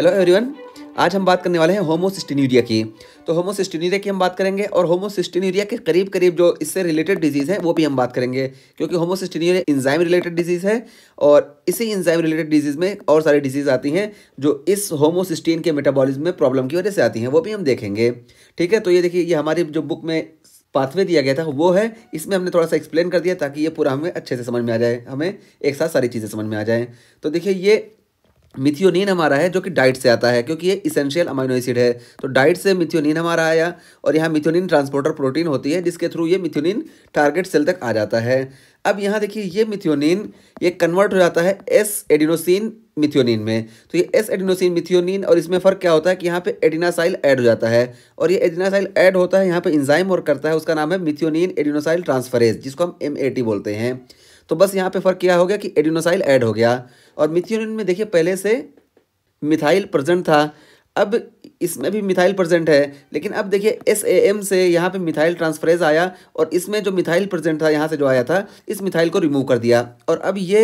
hello everyone आज हम बात करने वाले हैं होमोसिस्टिनूरिया की तो होमोसिस्टिनूरिया की हम बात करेंगे और होमोसिस्टिनूरिया के करीब करीब जो इससे रिलेटेड डिजीज़ है वो भी हम बात करेंगे क्योंकि होमोसिस्टिनूरिया इंजाइम रिलेटेड डिजीज़ है और इसी इंजाइम रिलेटेड डिजीज़ में और सारी डिजीज़ आती हैं जो इस होमोसिस्टीन के मेटाबॉलिज्म में प्रॉब्लम की वजह से आती हैं वो भी हम देखेंगे ठीक है तो ये देखिए ये हमारी जो बुक में पाथवे दिया गया था वो है इसमें हमने थोड़ा सा एक्सप्लेन कर दिया ताकि ये पूरा हमें अच्छे से समझ में आ जाए हमें एक साथ सारी चीज़ें समझ में आ जाएँ तो देखिए ये मिथियोनिन हमारा है जो कि डाइट से आता है क्योंकि ये इसेंशियल अमाइनो एसिड है तो डाइट से मिथियोनिन हमारा आया और यहाँ मिथियोनिन ट्रांसपोर्टर प्रोटीन होती है जिसके थ्रू ये मिथियोनिन टारगेट सेल तक आ जाता है अब यहाँ देखिए ये मिथियोनिन ये कन्वर्ट हो जाता है एस एडिनोसिन मिथियोनिन में तो ये एस एडिनोसिन मिथियोनिन और इसमें फ़र्क क्या होता है कि यहाँ पे एडिनासाइल ऐड हो जाता है और ये एडिनासाइल ऐड होता है यहाँ पे इंजाइम और करता है उसका नाम है मिथियोनिन एडिनोसाइल ट्रांसफरेज जिसको हम एम बोलते हैं तो बस यहाँ पे फ़र्क क्या हो गया कि एडिनोसाइल ऐड हो गया और मिथियोनिन में देखिए पहले से मिथाइल प्रजेंट था अब इसमें भी मिथाइल प्रजेंट है लेकिन अब देखिए एस ए एम से यहाँ पे मिथाइल ट्रांसफरेज आया और इसमें जो मिथाइल प्रजेंट था यहाँ से जो आया था इस मिथाइल को रिमूव कर दिया और अब ये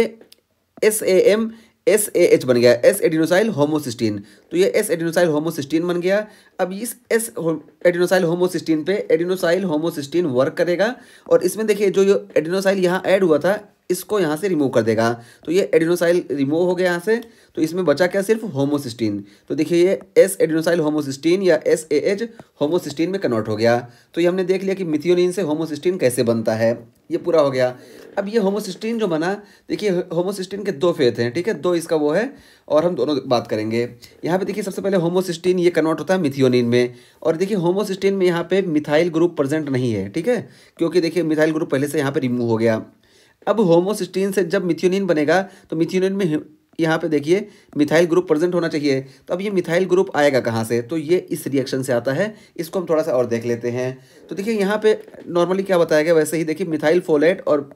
S A M S A H बन गया एस एडिनोसाइल होमोसिस्टीन तो ये एस एडिनोसाइल होमोसिस्टीन बन गया अब इस एस एडिनोसाइल होमोसिस्टीन पे एडिनोसाइल होमोसिस्टीन वर्क करेगा और इसमें देखिए जो ये एडिनोसाइल यहाँ ऐड हुआ था इसको यहाँ से रिमूव कर देगा तो ये एडिनोसाइल रिमूव हो गया यहाँ से तो इसमें बचा क्या सिर्फ होमोसिस्टीन तो देखिए ये एस एडिनोसाइल होमोसिस्टीन या एस ए एच होमोसिस्टीन में कन्वर्ट हो गया तो ये हमने देख लिया कि मिथियोनिन से होमोसिस्टीन कैसे बनता है ये पूरा हो गया अब ये होमोसिस्टीन जो बना देखिए होमोसिस्टीन के दो फेथ हैं ठीक है दो इसका वो है और हम दोनों बात करेंगे यहाँ पे देखिए सबसे पहले होमोसिस्टीन ये कन्वर्ट होता है मिथियोनिन में और देखिए होमोसिस्टीन में यहाँ पे मिथाइल ग्रुप प्रेजेंट नहीं है ठीक है क्योंकि देखिए मिथाइल ग्रुप पहले से यहाँ पर रिमूव हो गया अब होमोसिस्टीन से जब मिथ्योनिन बनेगा तो मिथ्योनिन में यहाँ पे देखिए मिथाइल ग्रुप प्रेजेंट होना चाहिए तो अब ये मिथाइल ग्रुप आएगा कहाँ से तो ये इस रिएक्शन से आता है इसको हम थोड़ा सा और देख लेते हैं तो देखिए यहाँ पे नॉर्मली क्या बताया गया वैसे ही देखिए मिथाइल फोलेट और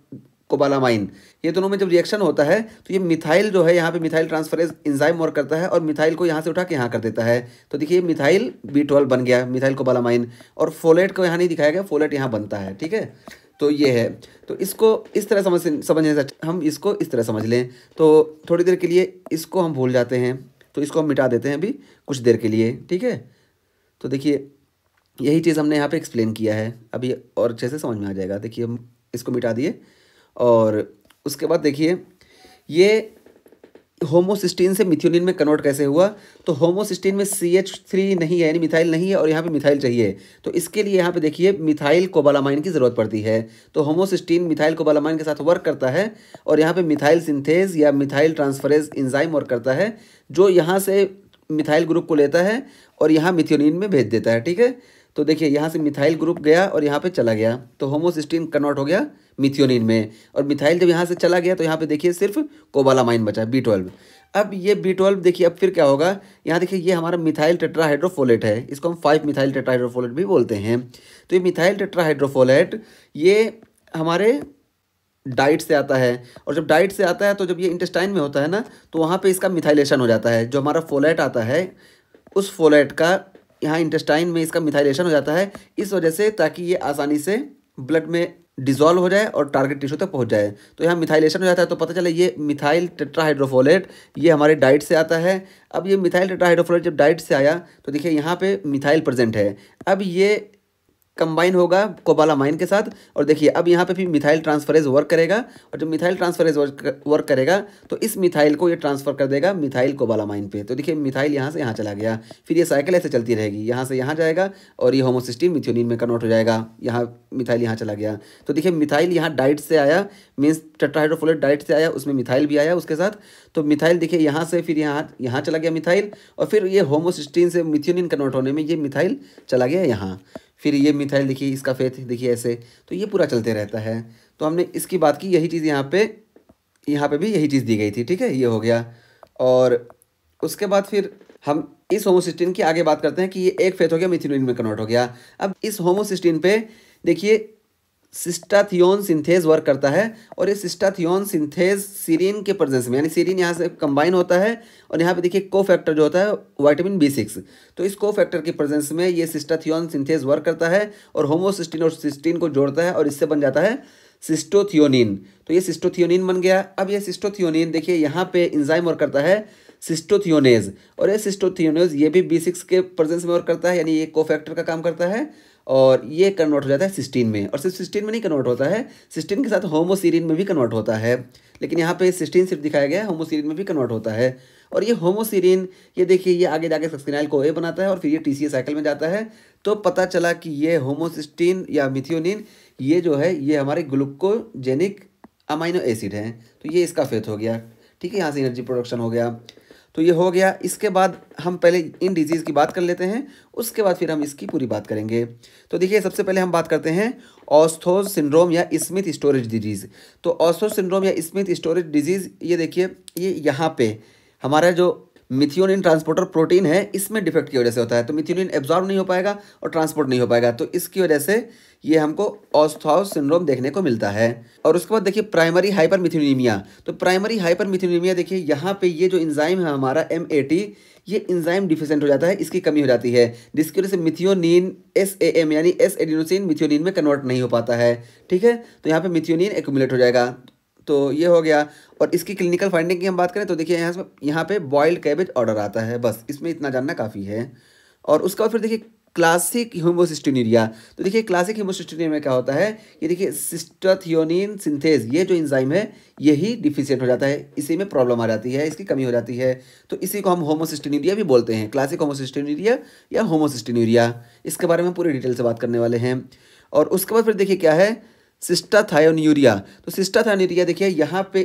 कोबालामाइन ये दोनों में जब रिएक्शन होता है तो ये मिथाइल जो है यहाँ पे मिथाइल ट्रांसफरेज इंजाइम और करता है और मिथाइल को यहाँ से उठा के यहाँ कर देता है तो देखिए मिथाइल बी बन गया मिथाइल कोबालामाइन और फोलेट को यहाँ नहीं दिखाया गया फोलेट यहाँ बनता है ठीक है तो ये है तो इसको इस तरह समझ समझने से अच्छा, हम इसको इस तरह समझ लें तो थोड़ी देर के लिए इसको हम भूल जाते हैं तो इसको हम मिटा देते हैं अभी कुछ देर के लिए ठीक है तो देखिए यही चीज़ हमने यहाँ पे एक्सप्लेन किया है अभी और अच्छे से समझ में आ जाएगा देखिए हम इसको मिटा दिए और उसके बाद देखिए ये होमोसिस्टीन से मिथ्योनिन में कन्वर्ट कैसे हुआ तो होमोसिस्टीन में सी एच थ्री नहीं है यानी मिथाइल नहीं है और यहाँ पे मिथाइल चाहिए तो इसके लिए यहाँ पे देखिए मिथाइल कोबालामाइन की ज़रूरत पड़ती है तो होमोसिस्टीन मिथाइल कोबालामाइन के साथ वर्क करता है और यहाँ पे मिथाइल सिंथेज या मिथाइल ट्रांसफरेज इंजाइम वर्क करता है जो यहाँ से मिथाइल ग्रुप को लेता है और यहाँ मिथ्योनिन में भेज देता है ठीक है तो देखिए यहाँ से मिथाइल ग्रुप गया और यहाँ पे चला गया तो होमोसिस्टीन कन्वर्ट हो गया मिथियोनिन में और मिथाइल जब यहाँ से चला गया तो यहाँ पे देखिए सिर्फ कोबालामाइन बचा बी ट्वेल्व अब ये बी ट्वेल्व देखिए अब फिर क्या होगा यहाँ देखिए ये हमारा मिथाइल टेट्राहाइड्रोफोलेट है इसको हम फाइव मिथाइल टेट्राहाइड्रोफोलेट भी बोलते हैं तो ये मिथाइल टेट्राहाइड्रोफोलेट ये हमारे डाइट से आता है और जब डाइट से आता है तो जब ये इंटेस्टाइन में होता है ना तो वहाँ पर इसका मिथाइलेशन हो जाता है जो हमारा फोलेट आता है उस फोलेट का यहाँ इंटेस्टाइन में इसका मिथाइलेशन हो जाता है इस वजह से ताकि ये आसानी से ब्लड में डिजोल्व हो जाए और टारगेट टिश्यू तक पहुंच जाए तो यहाँ मिथाइलेशन हो जाता है तो पता चला ये मिथाइल टेट्राहाइड्रोफोलेट ये हमारे डाइट से आता है अब ये मिथाइल टेट्राहाइड्रोफोलेट जब डाइट से आया तो देखिए यहाँ पे मिथाइल प्रेजेंट है अब ये कंबाइन होगा माइन के साथ और देखिए अब यहाँ पे भी मिथाइल ट्रांसफरेज वर्क करेगा और जब मिथाइल ट्रांसफरेज वर्क करेगा तो इस मिथाइल को ये ट्रांसफर कर देगा मिथाइल कोबालामाइन पे तो देखिए मिथाइल यहाँ से यहाँ चला गया फिर ये साइकिल ऐसे चलती रहेगी यहाँ से यहाँ जाएगा और ये होमोसिस्टीन मिथ्योनिन में कन्वर्ट हो जाएगा यहाँ मिथाइल यहाँ चला गया तो देखिए मिथाइल यहाँ डाइट से आया मीन्स टेट्राहाइड्रोफोलेट डाइट से आया उसमें मिथाइल भी आया उसके साथ तो मिथाइल देखिए यहाँ से फिर यहाँ यहाँ चला गया मिथाइल और फिर ये होमोसिस्टीन से मिथ्योनिन कन्वर्ट होने में ये मिथाइल चला गया यहाँ फिर ये मिथाइल देखिए इसका फेथ देखिए ऐसे तो ये पूरा चलते रहता है तो हमने इसकी बात की यही चीज़ यहाँ पे यहाँ पे भी यही चीज़ दी गई थी ठीक है ये हो गया और उसके बाद फिर हम इस होमोसिस्टिन की आगे बात करते हैं कि ये एक फेथ हो गया मिथिन में कन्वर्ट हो गया अब इस होमोसिस्टिन पे देखिए सिस्टाथियोन सिंथेज वर्क करता है और ये सिस्टाथियोन सिंथेज सीरीन के प्रेजेंस में यानी सीरीन यहाँ से कंबाइन होता है और यहाँ पे देखिए को फैक्टर जो होता है वाइटामिन बी सिक्स तो इस को फैक्टर के प्रेजेंस में ये सिस्टाथियोन सिंथेज वर्क करता है और होमोसिस्टीन और सिस्टीन को जोड़ता है और इससे बन जाता है सिस्टोथियोनिन तो ये सिस्टोथियोनिन बन गया अब ये सिस्टोथियोनिन देखिए यहाँ पे इंजाइम वर्क करता है सिस्टोथियोनेज और ये सिस्टोथियोनेज ये भी बी सिक्स के प्रेजेंस में और करता है यानी ये कोफैक्टर का काम करता है और ये कन्वर्ट हो जाता है सिस्टीन में और सिर्फ सिस्टीन में नहीं कन्वर्ट होता है सिस्टीन के साथ होमोसीरिन में भी कन्वर्ट होता है लेकिन यहाँ पे सिस्टीन सिर्फ दिखाया गया है होमोसिरीन में भी कन्वर्ट होता है और ये होमोसिरीन ये देखिए ये आगे जाके सक्सिनाइल को ए बनाता है और फिर ये टी साइकिल में जाता है तो पता चला कि ये होमोसिस्टीन या मिथियोनिन ये जो है ये हमारे ग्लूकोजेनिक अमाइनो एसिड हैं तो ये इसका फेथ हो गया ठीक है यहाँ से एनर्जी प्रोडक्शन हो गया तो ये हो गया इसके बाद हम पहले इन डिजीज़ की बात कर लेते हैं उसके बाद फिर हम इसकी पूरी बात करेंगे तो देखिए सबसे पहले हम बात करते हैं ऑस्थोज सिंड्रोम या स्मिथ स्टोरेज डिजीज़ तो ऑस्थोज सिंड्रोम या स्मिथ स्टोरेज डिजीज़ ये देखिए ये यहाँ पे हमारा जो मिथियोनिन ट्रांसपोर्टर प्रोटीन है इसमें डिफेक्ट की वजह से होता है तो मिथियोनिन एब्जॉर्व नहीं हो पाएगा और ट्रांसपोर्ट नहीं हो पाएगा तो इसकी वजह से ये हमको ऑस्थाउ सिंड्रोम देखने को मिलता है और उसके बाद देखिए प्राइमरी हाइपर मिथियोनीमिया तो प्राइमरी हाइपर मिथियोनीमिया देखिए यहाँ पे ये जो इंजाइम है हमारा एम ये इंजाइम डिफिशेंट हो जाता है इसकी कमी हो जाती है जिसकी वजह से मिथियोनिन एस ए एम यानी एस एडिनोसिन मिथियोनिन में कन्वर्ट नहीं हो पाता है ठीक है तो यहाँ पे मिथियोनिन एकट हो जाएगा तो ये हो गया और इसकी क्लिनिकल फाइंडिंग की हम बात करें तो देखिए यहाँ यहाँ पे बॉयल्ड कैबेज ऑर्डर आता है बस इसमें इतना जानना काफ़ी है और उसका फिर देखिए क्लासिक ह्यूमोसिस्टिनरिया तो देखिए क्लासिक ह्यूमोसिस्टिनरिया में क्या होता है ये देखिए सिस्टथियोनिन सिंथेज ये जो इंजाइम है यही डिफिशियंट हो जाता है इसी में प्रॉब्लम आ जाती है इसकी कमी हो जाती है तो इसी को हम होमोसिस्टिनरिया भी बोलते हैं क्लासिक होमोसिस्टिनरिया या होमोसिस्टिनरिया इसके बारे में पूरी डिटेल से बात करने वाले हैं और उसके बाद फिर देखिए क्या है सिस्टाथायोन्यूरिया तो सिस्टाथायोन्यूरिया देखिए यहाँ पे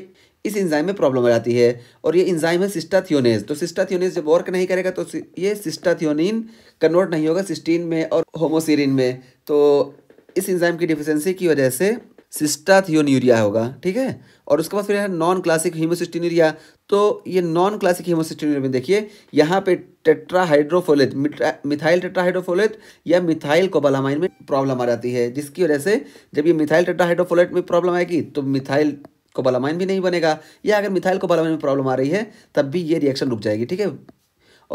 इस इंजाइम में प्रॉब्लम आ जाती है और ये इंजाइम है सिस्टाथियोनेज तो सिस्टाथियोनेज जब वर्क नहीं करेगा तो ये सिस्टाथियोनिन कन्वर्ट नहीं होगा सिस्टीन में और होमोसिरिन में तो इस इंजाइम की डिफिशेंसी की वजह से सिस्टाथियोन्यूरिया होगा ठीक है और उसके बाद फिर है नॉन क्लासिक यूरिया तो ये नॉन क्लासिक यूरिया में देखिए यहाँ पे टेट्राहाइड्रोफोलेट मिथाइल टेट्राहाइड्रोफोलेट या मिथाइल कोबालामाइन में प्रॉब्लम आ जाती है जिसकी वजह से जब ये मिथाइल टेट्राहाइड्रोफोलेट में प्रॉब्लम आएगी तो मिथाइल कोबालामाइन भी नहीं बनेगा या अगर मिथाइल कोबालामाइन में प्रॉब्लम आ रही है तब भी ये रिएक्शन रुक जाएगी ठीक है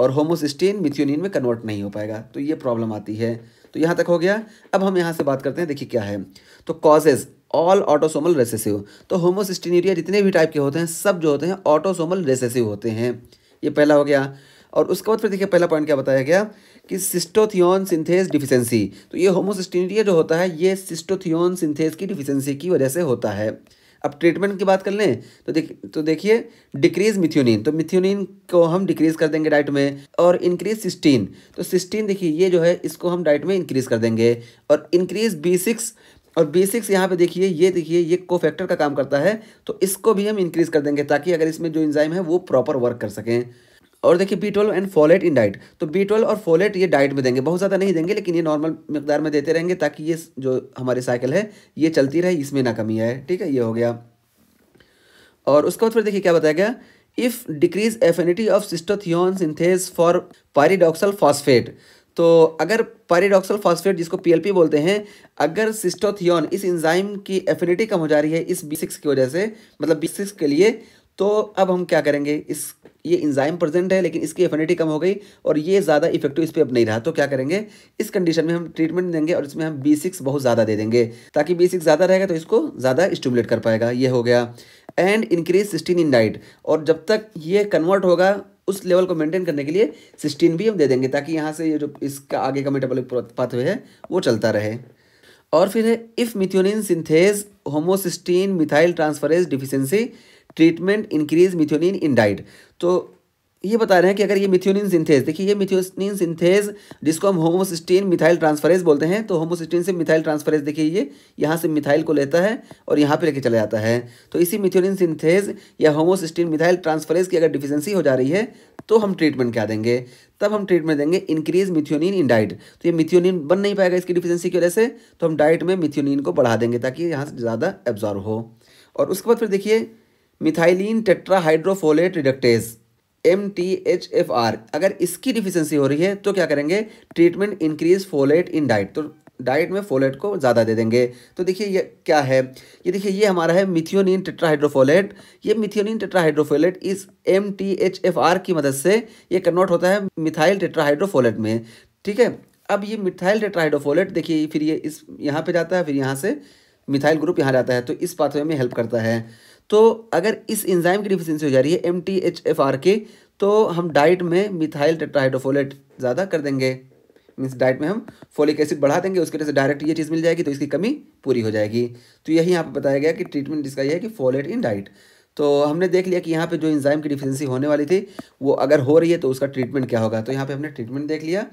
और होमोसिस्टीन मिथियोनिन में कन्वर्ट नहीं हो पाएगा तो ये प्रॉब्लम आती है तो यहाँ तक हो गया अब हम यहाँ से बात करते हैं देखिए क्या है तो कॉजेज़ ऑल ऑटोसोमल रेसेसिव तो होमोसिस्टिनीरिया जितने भी टाइप के होते हैं सब जो होते हैं ऑटोसोमल रेसेसिव होते हैं ये पहला हो गया और उसके बाद फिर देखिए पहला पॉइंट क्या बताया गया कि सिस्टोथियोन सिंथेस डिफिशेंसी तो ये होमोसिस्टिनीरिया जो होता है ये सिस्टोथियोन सिंथेस की डिफिशेंसी की वजह से होता है अब ट्रीटमेंट की बात कर लें तो देख तो देखिए डिक्रीज मिथ्योनिन तो मिथ्योनिन को हम डिक्रीज कर देंगे डाइट में और इंक्रीज सिस्टीन तो सिस्टीन देखिए ये जो है इसको हम डाइट में इंक्रीज कर देंगे और इंक्रीज बी सिक्स और बेसिक्स यहाँ पर देखिए ये देखिए ये को फैक्टर का काम करता है तो इसको भी हम इंक्रीज कर देंगे ताकि अगर इसमें जो इंजाइम है वो प्रॉपर वर्क कर सकें और देखिए B twelve and folate in diet तो बी ट्वेल्व और फोलेट ये डाइट में देंगे बहुत ज़्यादा नहीं देंगे लेकिन ये नॉर्मल मकदार में देते रहेंगे ताकि ये जो हमारी साइकिल है ये चलती रहे इसमें ना कमी आए ठीक है ये हो गया और उसके बाद फिर देखिए क्या बताया गया if decrease affinity of cystathionine synthase for pyridoxal phosphate तो अगर पेरिडॉक्सल फॉस्फेट जिसको पीएलपी बोलते हैं अगर सिस्टोथियोन इस इंजाइम की एफिनिटी कम हो जा रही है इस बी सिक्स की वजह से मतलब बी सिक्स के लिए तो अब हम क्या करेंगे इस ये इंजाइम प्रेजेंट है लेकिन इसकी एफिनिटी कम हो गई और ये ज़्यादा इफेक्टिव इस पर अब नहीं रहा तो क्या करेंगे इस कंडीशन में हम ट्रीटमेंट देंगे और इसमें हम बी सिक्स बहुत ज़्यादा दे देंगे ताकि बी सिक्स ज़्यादा रहेगा तो इसको ज़्यादा स्टिमुलेट कर पाएगा ये हो गया and increase cysteine in diet और जब तक ये कन्वर्ट होगा उस लेवल को मेंटेन करने के लिए सिस्टीन भी हम दे देंगे ताकि यहाँ से ये जो इसका आगे का मेटाबॉलिक पाथवे है वो चलता रहे और फिर है if methionine synthase homocysteine methyl transferase deficiency treatment increase methionine in diet तो ये बता रहे हैं कि अगर ये मिथ्योनिन सिंथेज देखिए ये मिथ्योनिन सिंथेज जिसको हम होमोसिस्टीन मिथाइल ट्रांसफरेज बोलते हैं तो होमोसिस्टीन से मिथाइल ट्रांसफरेज देखिए ये यहाँ से मिथाइल को लेता है और यहाँ पे लेके चला जाता है तो इसी मिथ्योनिन सिंथेज या होमोसिस्टीन मिथाइल ट्रांसफरेज की अगर डिफिशेंसी हो जा रही है तो हम ट्रीटमेंट क्या देंगे तब हम ट्रीटमेंट देंगे इंक्रीज मिथ्योनिन इन डाइट तो ये मिथ्योनिन बन नहीं पाएगा इसकी डिफिशेंसी की वजह से तो हम डाइट में मिथ्योनिन को बढ़ा देंगे ताकि यहाँ से ज़्यादा एब्जॉर्व हो और उसके बाद फिर देखिए methylene tetrahydrofolate reductase M T H F R अगर इसकी डिफिशेंसी हो रही है तो क्या करेंगे treatment increase folate in diet तो डाइट में फोलेट को ज़्यादा दे देंगे तो देखिए ये क्या है ये देखिए ये हमारा है मिथियोनिन टेट्राहाइड्रोफोलेट ये मिथियोनिन टेट्राहाइड्रोफोलेट इस M T H F R की मदद से ये कन्वर्ट होता है मिथाइल टेट्राहाइड्रोफोलेट में ठीक है अब ये मिथाइल टेट्राहाइड्रोफोलेट देखिए फिर ये इस यहाँ पे जाता है फिर यहाँ से मिथाइल ग्रुप यहाँ जाता है तो इस पाथवे में हेल्प करता है तो अगर इस इंजाइम की डिफिशेंसी हो जा रही है M T H F R के तो हम डाइट में मिथाइल टेट्राहाइड्रोफोलेट ज़्यादा कर देंगे मीन्स डाइट में हम फोलिक एसिड बढ़ा देंगे उसकी वजह से डायरेक्ट ये चीज़ मिल जाएगी तो इसकी कमी पूरी हो जाएगी तो यही यहाँ पर बताया गया कि ट्रीटमेंट इसका यह है कि फोलेट इन डाइट तो हमने देख लिया कि यहाँ पे जो इंजाइम की डिफिशेंसी होने वाली थी वो अगर हो रही है तो उसका ट्रीटमेंट क्या होगा तो यहाँ पे हमने ट्रीटमेंट देख लिया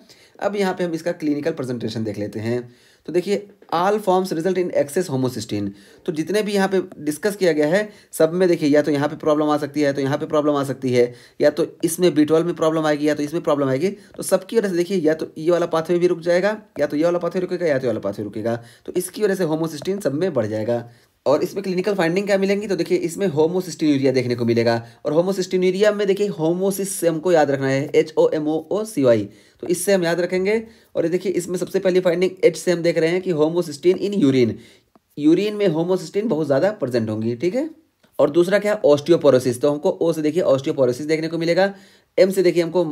अब यहाँ पे हम इसका क्लिनिकल प्रेजेंटेशन देख लेते हैं तो देखिए all forms result in excess homocysteine तो जितने भी यहाँ पे डिस्कस किया गया है सब में देखिए या तो यहाँ पे प्रॉब्लम आ सकती है तो यहाँ पे प्रॉब्लम आ सकती है या तो इसमें बी में प्रॉब्लम आएगी या तो इसमें प्रॉब्लम आएगी तो सबकी वजह से देखिए या तो ये वाला पाथवे भी रुक जाएगा या तो ये वाला पाथवे रुकेगा या तो ये वाला पाथवे रुकेगा तो इसकी वजह से होमोसिस्टीन सब में बढ़ जाएगा और इसमें क्लिनिकल फाइंडिंग क्या मिलेंगी तो देखिए इसमें होमोसिस्टिन देखने को मिलेगा और होमोसिस्टिन में देखिए होमोसिस से हमको याद रखना है H O M O O C Y तो इससे हम याद रखेंगे और ये देखिए इसमें सबसे पहली फाइंडिंग एच से हम देख रहे हैं कि होमोसिस्टीन इन यूरिन यूरिन में होमोसिस्टीन बहुत ज़्यादा प्रेजेंट होंगी ठीक है और दूसरा क्या ऑस्टियोपोरोसिस तो हमको ओ से देखिए ऑस्टियोपोरोसिस देखने को मिलेगा एम से देखिए हमको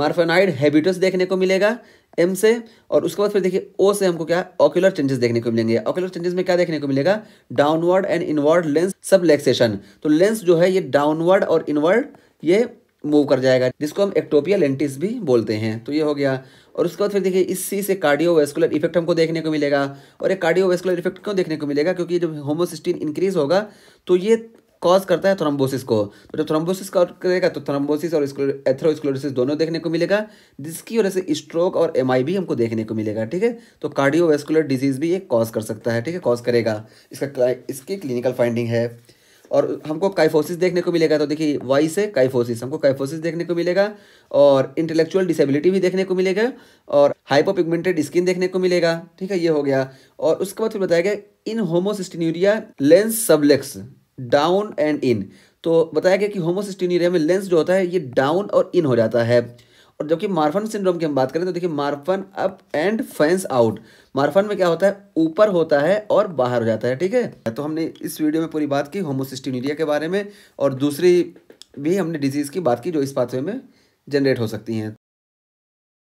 मार्फेनाइड हैबिटस देखने को मिलेगा एम से और उसके बाद फिर देखिए ओ से हमको क्या ऑक्यूलर चेंजेस देखने को मिलेंगे ऑक्यूलर चेंजेस में क्या देखने को मिलेगा downward and inward lens subluxation तो लेंस जो है ये डाउनवर्ड और इनवर्ड ये मूव कर जाएगा जिसको हम एक्टोपिया लेंटिस भी बोलते हैं तो ये हो गया और उसके बाद फिर देखिए इस सी से कार्डियोवेस्कुलर इफेक्ट हमको देखने को मिलेगा और ये कार्डियोवेस्कुलर इफेक्ट क्यों देखने को मिलेगा क्योंकि जब होमोसिस्टीन इंक्रीज होगा तो ये कॉज करता है थ्रोम्बोसिस को तो जब थ्रोम्बोसिस करेगा तो थ्रोम्बोसिस और एथरोस्क्लोरोसिस दोनों देखने को मिलेगा जिसकी वजह से स्ट्रोक और एम भी हमको देखने को मिलेगा ठीक है तो कार्डियोवेस्कुलर डिजीज भी एक कॉज कर सकता है ठीक है कॉज करेगा इसका इसकी क्लिनिकल फाइंडिंग है और हमको काइफोसिस देखने को मिलेगा तो देखिए वाई से काइफोसिस हमको काइफोसिस देखने को मिलेगा और इंटेलेक्चुअल डिसेबिलिटी भी देखने को मिलेगा और हाइपोपिगमेंटेड स्किन देखने को मिलेगा ठीक है ये हो गया और उसके बाद फिर बताया गया in homocystinuria lens sublux down and in तो बताया गया कि होमोसिस्टीनिरिया में लेंस जो होता है ये डाउन और इन हो जाता है और जबकि मार्फन सिंड्रोम की हम बात करें तो देखिए Marfan up and fans out Marfan में क्या होता है ऊपर होता है और बाहर हो जाता है ठीक है तो हमने इस वीडियो में पूरी बात की होमोसिस्टिनीरिया के बारे में और दूसरी भी हमने डिजीज़ की बात की जो इस पाथवे में जनरेट हो सकती हैं